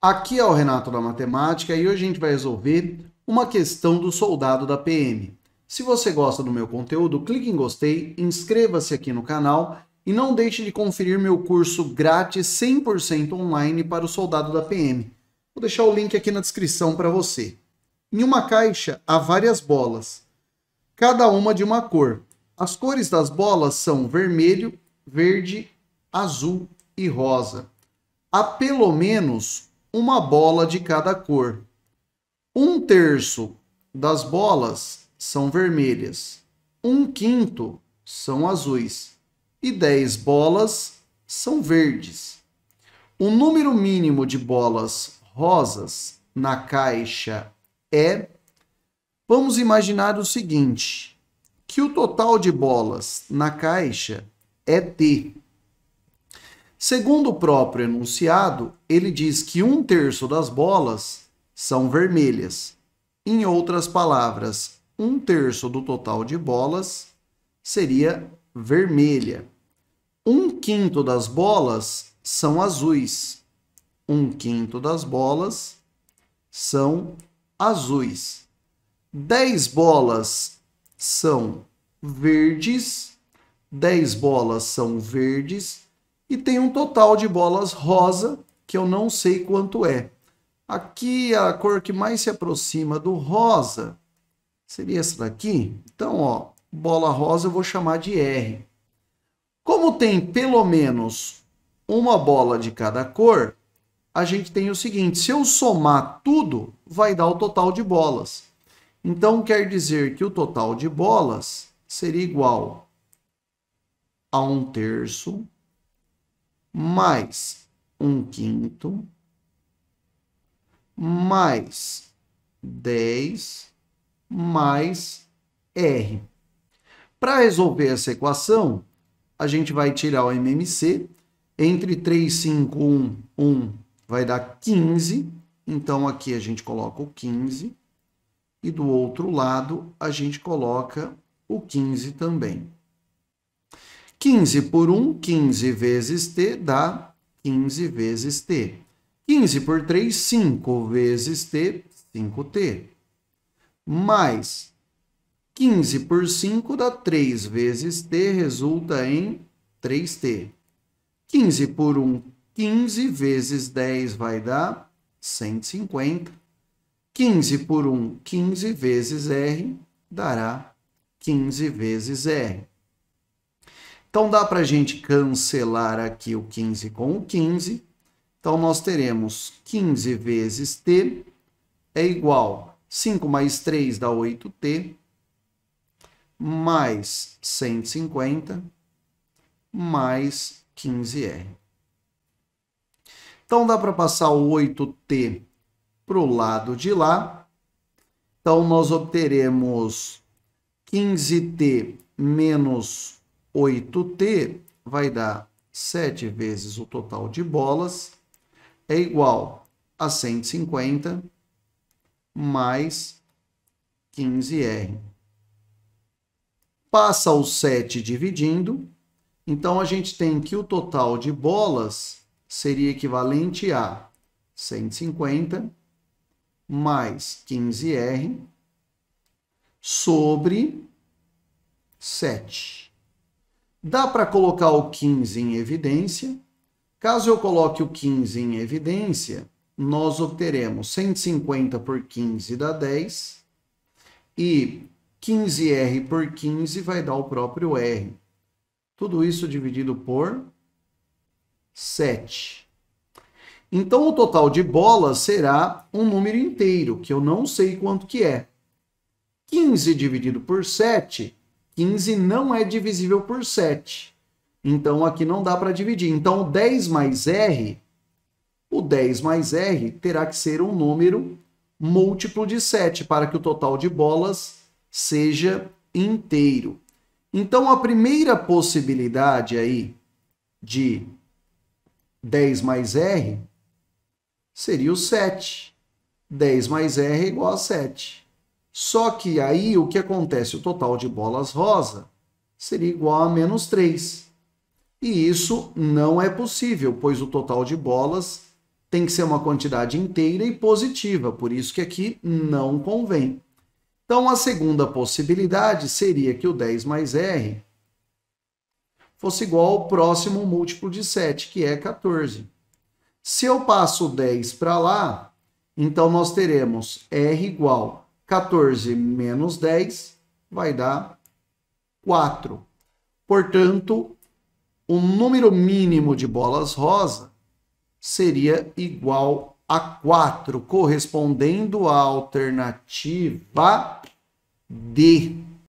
Aqui é o Renato da Matemática e hoje a gente vai resolver uma questão do soldado da PM. Se você gosta do meu conteúdo, clique em gostei, inscreva-se aqui no canal e não deixe de conferir meu curso grátis 100% online para o soldado da PM. Vou deixar o link aqui na descrição para você. Em uma caixa há várias bolas, cada uma de uma cor. As cores das bolas são vermelho, verde, azul e rosa. Há pelo menos uma bola de cada cor. Um terço das bolas são vermelhas, um quinto são azuis e dez bolas são verdes. O número mínimo de bolas rosas na caixa é. Vamos imaginar o seguinte: que o total de bolas na caixa é T. Segundo o próprio enunciado, ele diz que um terço das bolas são vermelhas. Em outras palavras, um terço do total de bolas seria vermelha. Um quinto das bolas são azuis. Um quinto das bolas são azuis. Dez bolas são verdes. Dez bolas são verdes e tem um total de bolas rosa, que eu não sei quanto é. Aqui a cor que mais se aproxima do rosa seria essa daqui. Então, ó, bola rosa eu vou chamar de R. Como tem pelo menos uma bola de cada cor, a gente tem o seguinte, se eu somar tudo, vai dar o total de bolas. Então, quer dizer que o total de bolas seria igual a um terço mais um quinto, mais 10, mais R. Para resolver essa equação, a gente vai tirar o MMC. Entre 3, 5, 1, 1 vai dar 15. Então, aqui a gente coloca o 15. E do outro lado, a gente coloca o 15 também. 15 por 1, 15 vezes t dá 15 vezes t. 15 por 3, 5 vezes t, 5t. Mais 15 por 5 dá 3 vezes t, resulta em 3t. 15 por 1, 15 vezes 10 vai dar 150. 15 por 1, 15 vezes R dará 15 vezes R. Então dá para a gente cancelar aqui o 15 com o 15. Então nós teremos 15 vezes t é igual 5 mais 3 dá 8t, mais 150, mais 15r. Então dá para passar o 8t para o lado de lá. Então nós obteremos 15t menos 8T vai dar 7 vezes o total de bolas, é igual a 150 mais 15R. Passa o 7 dividindo, então a gente tem que o total de bolas seria equivalente a 150 mais 15R sobre 7. Dá para colocar o 15 em evidência. Caso eu coloque o 15 em evidência, nós obteremos 150 por 15 dá 10 e 15R por 15 vai dar o próprio R. Tudo isso dividido por 7. Então, o total de bolas será um número inteiro, que eu não sei quanto que é. 15 dividido por 7 15 não é divisível por 7. Então, aqui não dá para dividir. Então, 10 mais R, o 10 mais R terá que ser um número múltiplo de 7 para que o total de bolas seja inteiro. Então, a primeira possibilidade aí de 10 mais R seria o 7. 10 mais R é igual a 7. Só que aí o que acontece? O total de bolas rosa seria igual a menos 3. E isso não é possível, pois o total de bolas tem que ser uma quantidade inteira e positiva, por isso que aqui não convém. Então, a segunda possibilidade seria que o 10 mais R fosse igual ao próximo múltiplo de 7, que é 14. Se eu passo 10 para lá, então nós teremos R igual 14 menos 10 vai dar 4. Portanto, o número mínimo de bolas rosa seria igual a 4, correspondendo à alternativa D.